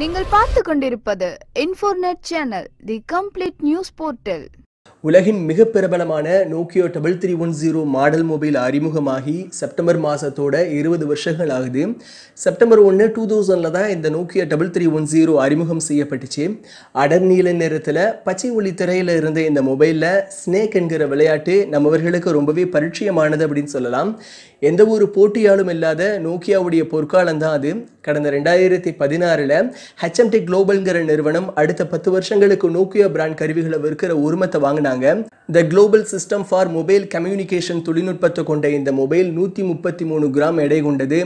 நீங்கள் பார்த்து கொண்டிருப்பது இன்ஃபோர்நெட் channel the complete news portal உலகின் மிக பிரபலமான Nokia double three one zero model mobile அறிமுகமாகி செப்டம்பர் மாதத்தோட இருபது வருஷங்கள் ஆகுது செப்டம்பர் ஒன்று டூ தௌசண்டில் தான் இந்த Nokia double three one zero அறிமுகம் செய்யப்பட்டுச்சு அடர் நீல நேரத்தில் பச்சை ஒளி திரையில் இருந்த இந்த மொபைலில் ஸ்னேக் என்கிற விளையாட்டு நம்மவர்களுக்கு ரொம்பவே பரிச்சயமானது அப்படின்னு சொல்லலாம் எந்த ஒரு போட்டியாலும் இல்லாத நோக்கியாவுடைய பொற்காலம் தான் அது கடந்த ரெண்டாயிரத்தி பதினாறில் ஹெச்எம்டி குளோபல்ங்கிற நிறுவனம் அடுத்த பத்து வருஷங்களுக்கு நோக்கியா பிராண்ட் கருவிகளை விற்கிற உரிமத்தை வாங்கின வாங்கினாங்க the global system for mobile communication தொழில்நுட்பத்தை கொண்ட இந்த மொபைல் நூற்றி முப்பத்தி மூணு கிராம் எடை கொண்டது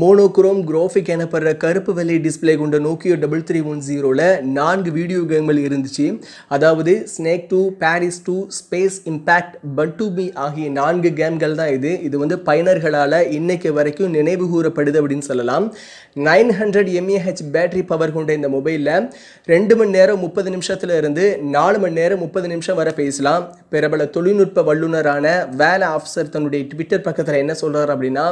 மோனோக்ரோம் கிராஃபிக் எனப்படுற கருப்பு வெள்ளை டிஸ்பிளே கொண்ட நோக்கியோ டபுள் த்ரீ ஒன் ஜீரோவில் நான்கு வீடியோ கேம்கள் இருந்துச்சு அதாவது Snake two Pairs two Space Impact பட் டூ பி ஆகிய நான்கு கேம்கள் தான் இது இது வந்து பயனர்களால் இன்னைக்கு வரைக்கும் நினைவு கூறப்படுது அப்படின்னு சொல்லலாம் nine hundred mAh battery power கொண்ட இந்த மொபைலில் ரெண்டு மணி நேரம் முப்பது நிமிஷத்தில் இருந்து நாலு மணி நேரம் முப்பது நிமிஷம் வரை பேசலாம் பிரபல தொழில்நுட்ப வல்லுநரான வேலை ஆஃபீஸர் தன்னுடைய ட்விட்டர் பக்கத்தில் என்ன சொல்கிறார் அப்படின்னா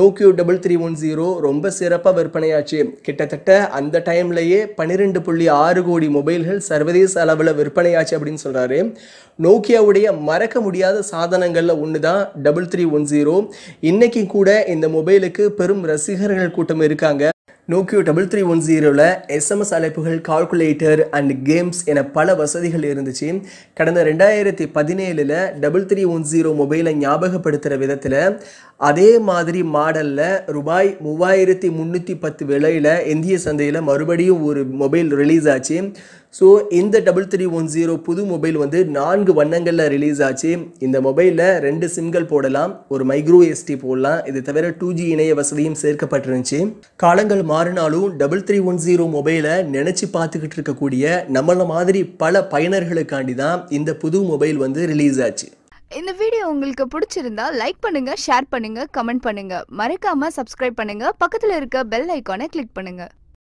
Nokia double three one zero ரொம்ப சிறப்பாக விற்பனையாச்சு கிட்டத்தட்ட அந்த டைம்லேயே பன்னிரெண்டு புள்ளி ஆறு கோடி மொபைல்கள் சர்வதேச அளவில் விற்பனையாச்சு அப்படின்னு சொல்கிறாரு நோக்கியாவுடைய மறக்க முடியாத சாதனங்களில் ஒன்று தான் டபுள் த்ரீ ஒன் ஜீரோ இன்றைக்கும் கூட இந்த மொபைலுக்கு பெரும் ரசிகர்கள் கூட்டம் இருக்காங்க நோக்கியோ டபுள் த்ரீ ஒன் ஜீரோவில் எஸ்எம்எஸ் அழைப்புகள் கால்குலேட்டர் அண்ட் கேம்ஸ் என பல வசதிகள் இருந்துச்சு கடந்த ரெண்டாயிரத்தி பதினேழில் டபுள் த்ரீ ஒன் ஜீரோ மொபைலை ஞாபகப்படுத்துகிற விதத்தில் அதே மாதிரி மாடலில் ரூபாய் மூவாயிரத்தி முந்நூற்றி பத்து விலையில் இந்திய சந்தையில் மறுபடியும் ஒரு மொபைல் ரிலீஸ் ஆச்சு ஸோ இந்த டபுள் த்ரீ ஒன் ஜீரோ புது மொபைல் வந்து நான்கு வண்ணங்களில் ரிலீஸ் ஆச்சு இந்த மொபைலில் ரெண்டு சிம்கள் போடலாம் ஒரு மைக்ரோ எஸ்டி போடலாம் இது தவிர டூ ஜி இணைய வசதியும் சேர்க்கப்பட்டிருந்துச்சு காலங்கள் மாறினாலும் டபுள் த்ரீ ஒன் ஜீரோ மொபைலை நினச்சி பார்த்துக்கிட்டு இருக்கக்கூடிய நம்மள மாதிரி பல பயனர்களுக்காண்டி தான் இந்த புது மொபைல் வந்து ரிலீஸ் ஆச்சு இந்த வீடியோ உங்களுக்கு பிடிச்சிருந்தா லைக் பண்ணுங்க ஷேர் பண்ணுங்க கமெண்ட் பண்ணுங்க மறக்காம சப்ஸ்கிரைப் பண்ணுங்க பக்கத்தில் இருக்க பெல் ஐக்கானை கிளிக் பண்ணுங்க